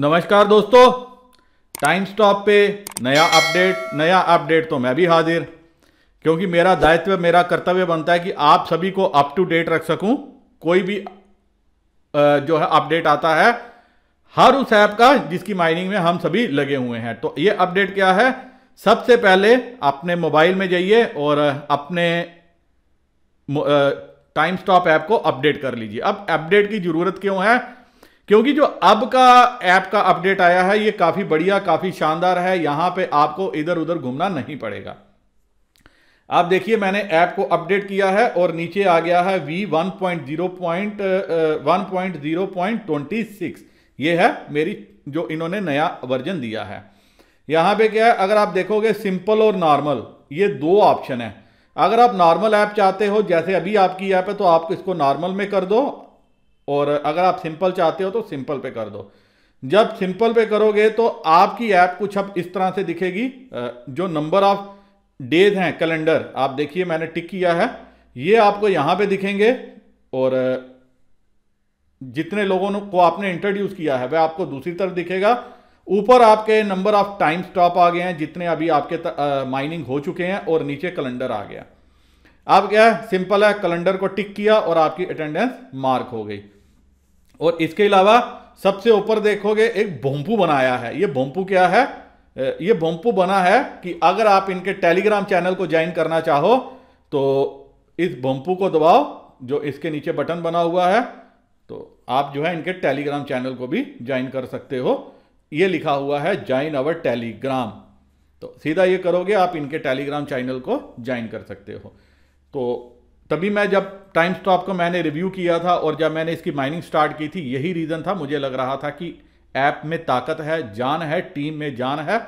नमस्कार दोस्तों time stop पे नया अपडेट नया अपडेट तो मैं भी हाजिर क्योंकि मेरा दायित्व मेरा कर्तव्य बनता है कि आप सभी को अप टू डेट रख सकूं कोई भी जो है अपडेट आता है हर उस ऐप का जिसकी माइनिंग में हम सभी लगे हुए हैं तो ये अपडेट क्या है सबसे पहले अपने मोबाइल में जाइए और अपने टाइम स्टॉप ऐप को अपडेट कर लीजिए अब अपडेट की ज़रूरत क्यों है क्योंकि जो अब का ऐप का अपडेट आया है ये काफी बढ़िया काफी शानदार है यहां पे आपको इधर उधर घूमना नहीं पड़ेगा आप देखिए मैंने ऐप को अपडेट किया है और नीचे आ गया है V one point zero point one point zero point twenty six ये है मेरी जो इन्होंने नया वर्जन दिया है यहाँ पे क्या है अगर आप देखोगे सिंपल और नॉर्मल ये दो ऑप्शन है अगर आप नॉर्मल ऐप चाहते हो जैसे अभी आपकी ऐप है तो आप इसको नॉर्मल में कर दो और अगर आप सिंपल चाहते हो तो सिंपल पे कर दो जब सिंपल पे करोगे तो आपकी ऐप कुछ अब इस तरह से दिखेगी जो नंबर ऑफ डेज हैं कैलेंडर आप देखिए मैंने टिक किया है ये आपको यहाँ पे दिखेंगे और जितने लोगों को आपने इंट्रोड्यूस किया है वह आपको दूसरी तरफ दिखेगा ऊपर आपके नंबर ऑफ टाइम स्टॉप आ गए हैं जितने अभी आपके माइनिंग हो चुके हैं और नीचे कैलेंडर आ गया अब क्या है सिंपल है कैलेंडर को टिक किया और आपकी अटेंडेंस मार्क हो गई और इसके अलावा सबसे ऊपर देखोगे एक भोंपू बनाया है ये भोंपू क्या है ये भोंपू बना है कि अगर आप इनके टेलीग्राम चैनल को ज्वाइन करना चाहो तो इस भोंपू को दबाओ जो इसके नीचे बटन बना हुआ है तो आप जो है इनके टेलीग्राम चैनल को भी ज्वाइन कर सकते हो ये लिखा हुआ है ज्वाइन अवर टेलीग्राम तो सीधा ये करोगे आप इनके टेलीग्राम चैनल को ज्वाइन कर सकते हो तो तभी मैं जब टाइम स्टॉप को मैंने रिव्यू किया था और जब मैंने इसकी माइनिंग स्टार्ट की थी यही रीज़न था मुझे लग रहा था कि ऐप में ताकत है जान है टीम में जान है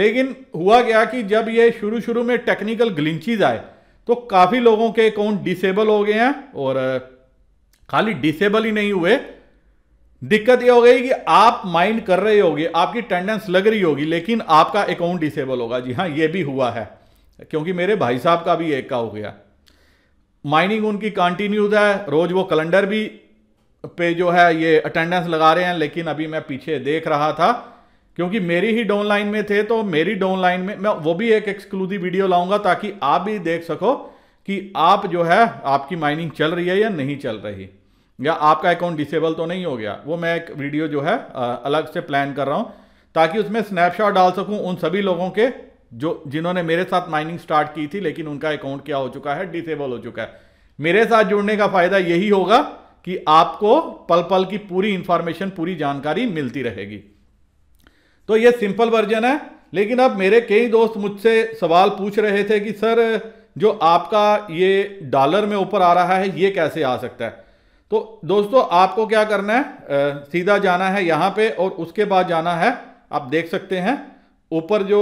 लेकिन हुआ क्या कि जब ये शुरू शुरू में टेक्निकल ग्लिंचीज आए तो काफ़ी लोगों के अकाउंट डिसेबल हो गए हैं और खाली डिसेबल ही नहीं हुए दिक्कत यह हो गई कि आप माइंड कर रहे होगे आपकी टेंडेंस लग रही होगी लेकिन आपका अकाउंट डिसेबल होगा जी हाँ ये भी हुआ है क्योंकि मेरे भाई साहब का भी एक का हो गया माइनिंग उनकी कंटिन्यूज है रोज वो कैलेंडर भी पे जो है ये अटेंडेंस लगा रहे हैं लेकिन अभी मैं पीछे देख रहा था क्योंकि मेरी ही डाउन लाइन में थे तो मेरी डाउन लाइन में मैं वो भी एक एक्सक्लूसिव वीडियो लाऊंगा ताकि आप भी देख सको कि आप जो है आपकी माइनिंग चल रही है या नहीं चल रही या आपका अकाउंट डिसेबल तो नहीं हो गया वो मैं एक वीडियो जो है अलग से प्लान कर रहा हूँ ताकि उसमें स्नैपशॉट डाल सकूँ उन सभी लोगों के जो जिन्होंने मेरे साथ माइनिंग स्टार्ट की थी लेकिन उनका अकाउंट क्या हो चुका है डिसेबल हो चुका है मेरे साथ जुड़ने का फायदा यही होगा कि आपको पल पल की पूरी इंफॉर्मेशन पूरी जानकारी मिलती रहेगी तो ये सिंपल वर्जन है लेकिन अब मेरे कई दोस्त मुझसे सवाल पूछ रहे थे कि सर जो आपका ये डॉलर में ऊपर आ रहा है ये कैसे आ सकता है तो दोस्तों आपको क्या करना है आ, सीधा जाना है यहाँ पे और उसके बाद जाना है आप देख सकते हैं ऊपर जो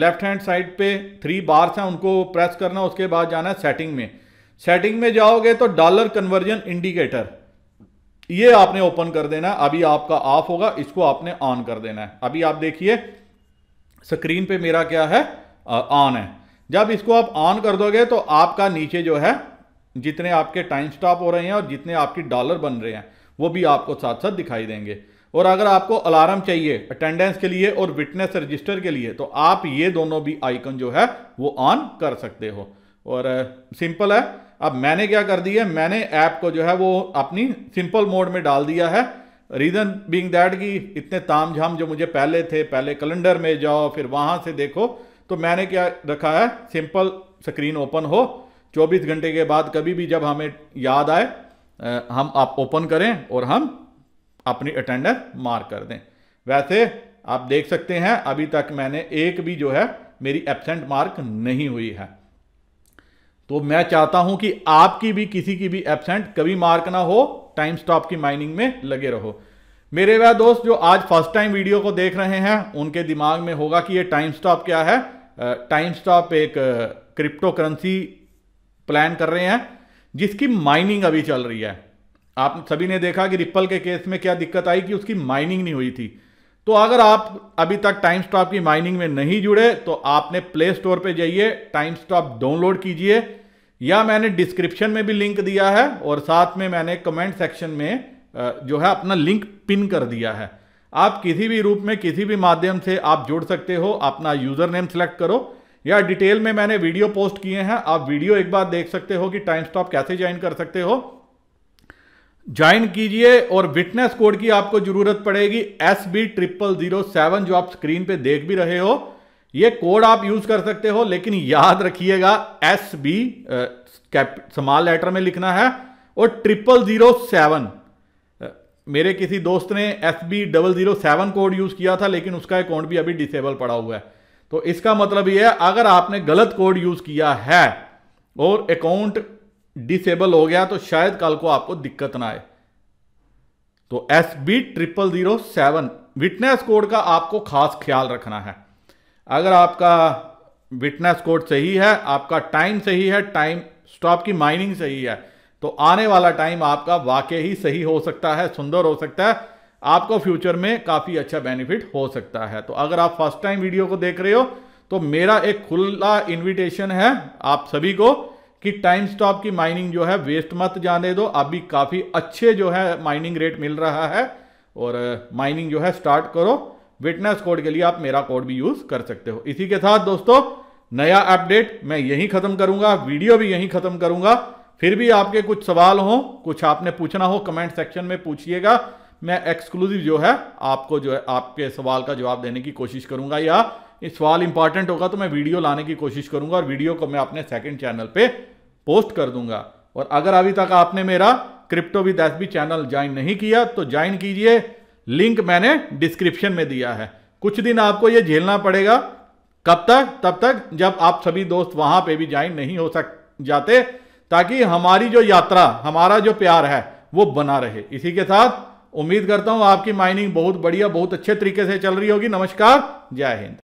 लेफ्ट हैंड साइड पे थ्री बार्स हैं उनको प्रेस करना उसके बाद जाना है सेटिंग में सेटिंग में जाओगे तो डॉलर कन्वर्जन इंडिकेटर ये आपने ओपन कर देना है अभी आपका ऑफ होगा इसको आपने ऑन कर देना है अभी आप देखिए स्क्रीन पे मेरा क्या है ऑन है जब इसको आप ऑन कर दोगे तो आपका नीचे जो है जितने आपके टाइम स्टॉप हो रहे हैं और जितने आपकी डॉलर बन रहे हैं वो भी आपको साथ साथ दिखाई देंगे और अगर आपको अलार्म चाहिए अटेंडेंस के लिए और विटनेस रजिस्टर के लिए तो आप ये दोनों भी आइकन जो है वो ऑन कर सकते हो और सिंपल है अब मैंने क्या कर दिया मैंने ऐप को जो है वो अपनी सिंपल मोड में डाल दिया है रीज़न बींग दैट कि इतने ताम झाम जो मुझे पहले थे पहले कैलेंडर में जाओ फिर वहाँ से देखो तो मैंने क्या रखा है सिंपल स्क्रीन ओपन हो 24 घंटे के बाद कभी भी जब हमें याद आए हम आप ओपन करें और हम अपनी अटेंडर मार्क कर दें वैसे आप देख सकते हैं अभी तक मैंने एक भी जो है मेरी एबसेंट मार्क नहीं हुई है तो मैं चाहता हूं कि आपकी भी किसी की भी एबसेंट कभी मार्क ना हो टाइम स्टॉप की माइनिंग में लगे रहो मेरे वह दोस्त जो आज फर्स्ट टाइम वीडियो को देख रहे हैं उनके दिमाग में होगा कि ये टाइम स्टॉप क्या है टाइम स्टॉप एक क्रिप्टो करेंसी प्लान कर रहे हैं जिसकी माइनिंग अभी चल रही है आप सभी ने देखा कि रिप्पल के केस में क्या दिक्कत आई कि उसकी माइनिंग नहीं हुई थी तो अगर आप अभी तक टाइम स्टॉप की माइनिंग में नहीं जुड़े तो आपने प्ले स्टोर पर जाइए टाइम स्टॉप डाउनलोड कीजिए या मैंने डिस्क्रिप्शन में भी लिंक दिया है और साथ में मैंने कमेंट सेक्शन में जो है अपना लिंक पिन कर दिया है आप किसी भी रूप में किसी भी माध्यम से आप जुड़ सकते हो अपना यूज़र नेम सेलेक्ट करो या डिटेल में मैंने वीडियो पोस्ट किए हैं आप वीडियो एक बार देख सकते हो कि टाइम स्टॉप कैसे ज्वाइन कर सकते हो ज्वाइन कीजिए और विटनेस कोड की आपको जरूरत पड़ेगी S B triple zero seven जो आप स्क्रीन पे देख भी रहे हो ये कोड आप यूज कर सकते हो लेकिन याद रखिएगा एस बी समाल लेटर में लिखना है और ट्रिपल जीरो सेवन मेरे किसी दोस्त ने S B double zero seven code use किया था लेकिन उसका अकाउंट भी अभी डिसेबल पड़ा हुआ है तो इसका मतलब यह है अगर आपने गलत कोड यूज किया है और अकाउंट डिसेबल हो गया तो शायद कल को आपको दिक्कत ना आए तो S B triple zero seven witness code का आपको खास ख्याल रखना है अगर आपका विटनेस कोड सही है आपका टाइम सही है टाइम स्टॉप की माइनिंग सही है तो आने वाला टाइम आपका वाकई ही सही हो सकता है सुंदर हो सकता है आपको फ्यूचर में काफ़ी अच्छा बेनिफिट हो सकता है तो अगर आप फर्स्ट टाइम वीडियो को देख रहे हो तो मेरा एक खुला इनविटेशन है आप सभी को कि टाइम स्टॉप की माइनिंग जो है वेस्ट मत जाने दो अभी काफ़ी अच्छे जो है माइनिंग रेट मिल रहा है और माइनिंग जो है स्टार्ट करो विटनेस कोड के लिए आप मेरा कोड भी यूज़ कर सकते हो इसी के साथ दोस्तों नया अपडेट मैं यहीं ख़त्म करूंगा वीडियो भी यहीं ख़त्म करूंगा फिर भी आपके कुछ सवाल हो कुछ आपने पूछना हो कमेंट सेक्शन में पूछिएगा मैं एक्सक्लूसिव जो है आपको जो है आपके सवाल का जवाब देने की कोशिश करूंगा या ये सवाल इंपॉर्टेंट होगा तो मैं वीडियो लाने की कोशिश करूंगा और वीडियो को मैं अपने सेकंड चैनल पे पोस्ट कर दूंगा और अगर अभी तक आपने मेरा क्रिप्टो विद भी चैनल ज्वाइन नहीं किया तो ज्वाइन कीजिए लिंक मैंने डिस्क्रिप्शन में दिया है कुछ दिन आपको ये झेलना पड़ेगा कब तक तब तक जब आप सभी दोस्त वहां पर भी ज्वाइन नहीं हो सक जाते ताकि हमारी जो यात्रा हमारा जो प्यार है वो बना रहे इसी के साथ उम्मीद करता हूं आपकी माइनिंग बहुत बढ़िया बहुत अच्छे तरीके से चल रही होगी नमस्कार जय हिंद